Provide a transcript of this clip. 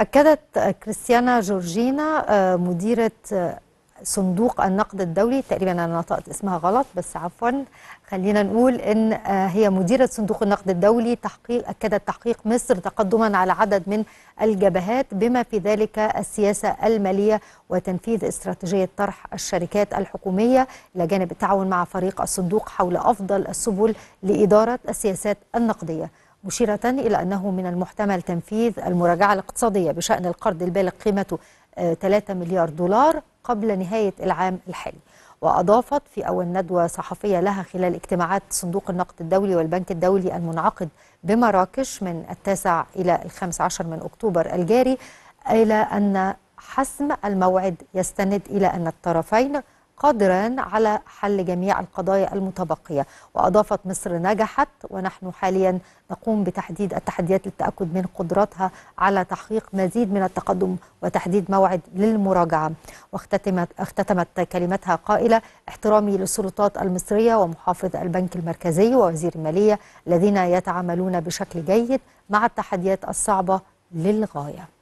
أكدت كريستيانا جورجينا آه، مديرة آه، صندوق النقد الدولي تقريبا أنا نطقت اسمها غلط بس عفوا خلينا نقول إن آه، هي مديرة صندوق النقد الدولي تحقيق أكدت تحقيق مصر تقدما على عدد من الجبهات بما في ذلك السياسة المالية وتنفيذ استراتيجية طرح الشركات الحكومية إلى جانب التعاون مع فريق الصندوق حول أفضل السبل لإدارة السياسات النقدية مشيرة إلى أنه من المحتمل تنفيذ المراجعة الاقتصادية بشأن القرض البالغ قيمته 3 آه، مليار دولار قبل نهاية العام الحالي وأضافت في أول ندوة صحفية لها خلال اجتماعات صندوق النقد الدولي والبنك الدولي المنعقد بمراكش من التاسع إلى الخامس عشر من أكتوبر الجاري إلى أن حسم الموعد يستند إلى أن الطرفين قادرا على حل جميع القضايا المتبقية وأضافت مصر نجحت ونحن حاليا نقوم بتحديد التحديات للتأكد من قدرتها على تحقيق مزيد من التقدم وتحديد موعد للمراجعة واختتمت اختتمت كلمتها قائلة احترامي للسلطات المصرية ومحافظ البنك المركزي ووزير المالية الذين يتعاملون بشكل جيد مع التحديات الصعبة للغاية